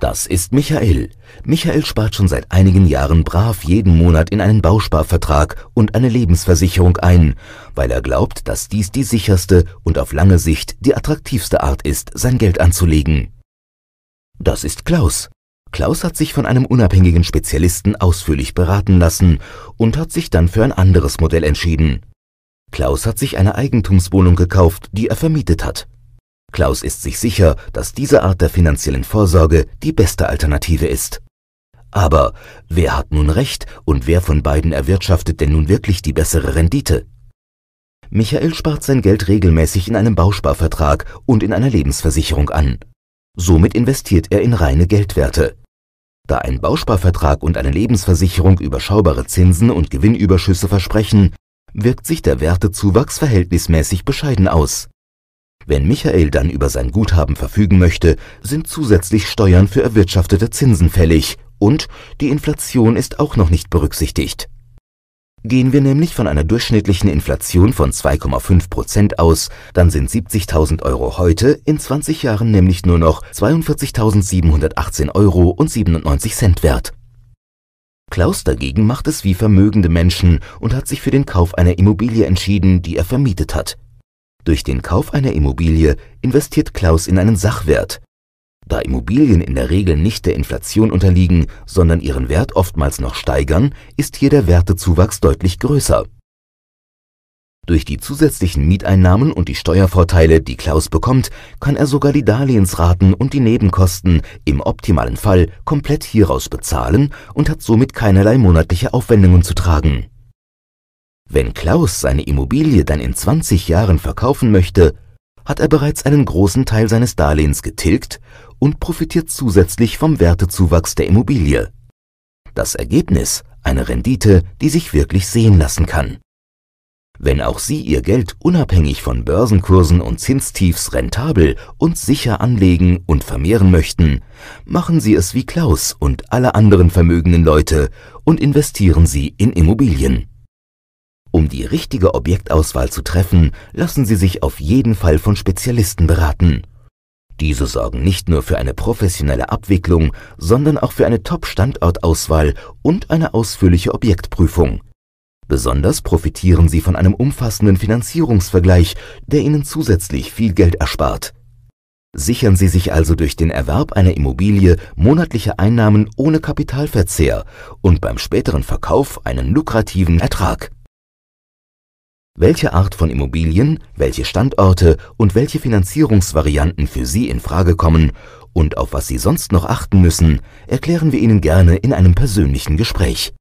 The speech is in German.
Das ist Michael. Michael spart schon seit einigen Jahren brav jeden Monat in einen Bausparvertrag und eine Lebensversicherung ein, weil er glaubt, dass dies die sicherste und auf lange Sicht die attraktivste Art ist, sein Geld anzulegen. Das ist Klaus. Klaus hat sich von einem unabhängigen Spezialisten ausführlich beraten lassen und hat sich dann für ein anderes Modell entschieden. Klaus hat sich eine Eigentumswohnung gekauft, die er vermietet hat. Klaus ist sich sicher, dass diese Art der finanziellen Vorsorge die beste Alternative ist. Aber wer hat nun recht und wer von beiden erwirtschaftet denn nun wirklich die bessere Rendite? Michael spart sein Geld regelmäßig in einem Bausparvertrag und in einer Lebensversicherung an. Somit investiert er in reine Geldwerte. Da ein Bausparvertrag und eine Lebensversicherung überschaubare Zinsen und Gewinnüberschüsse versprechen, wirkt sich der Wertezuwachs verhältnismäßig bescheiden aus. Wenn Michael dann über sein Guthaben verfügen möchte, sind zusätzlich Steuern für erwirtschaftete Zinsen fällig und die Inflation ist auch noch nicht berücksichtigt. Gehen wir nämlich von einer durchschnittlichen Inflation von 2,5 Prozent aus, dann sind 70.000 Euro heute in 20 Jahren nämlich nur noch 42.718 Euro und 97 Cent wert. Klaus dagegen macht es wie vermögende Menschen und hat sich für den Kauf einer Immobilie entschieden, die er vermietet hat. Durch den Kauf einer Immobilie investiert Klaus in einen Sachwert. Da Immobilien in der Regel nicht der Inflation unterliegen, sondern ihren Wert oftmals noch steigern, ist hier der Wertezuwachs deutlich größer. Durch die zusätzlichen Mieteinnahmen und die Steuervorteile, die Klaus bekommt, kann er sogar die Darlehensraten und die Nebenkosten im optimalen Fall komplett hieraus bezahlen und hat somit keinerlei monatliche Aufwendungen zu tragen wenn Klaus seine Immobilie dann in 20 Jahren verkaufen möchte, hat er bereits einen großen Teil seines Darlehens getilgt und profitiert zusätzlich vom Wertezuwachs der Immobilie. Das Ergebnis eine Rendite, die sich wirklich sehen lassen kann. Wenn auch Sie Ihr Geld unabhängig von Börsenkursen und Zinstiefs rentabel und sicher anlegen und vermehren möchten, machen Sie es wie Klaus und alle anderen vermögenden Leute und investieren Sie in Immobilien. Um die richtige Objektauswahl zu treffen, lassen Sie sich auf jeden Fall von Spezialisten beraten. Diese sorgen nicht nur für eine professionelle Abwicklung, sondern auch für eine Top-Standortauswahl und eine ausführliche Objektprüfung. Besonders profitieren Sie von einem umfassenden Finanzierungsvergleich, der Ihnen zusätzlich viel Geld erspart. Sichern Sie sich also durch den Erwerb einer Immobilie monatliche Einnahmen ohne Kapitalverzehr und beim späteren Verkauf einen lukrativen Ertrag welche Art von Immobilien, welche Standorte und welche Finanzierungsvarianten für Sie in Frage kommen und auf was Sie sonst noch achten müssen, erklären wir Ihnen gerne in einem persönlichen Gespräch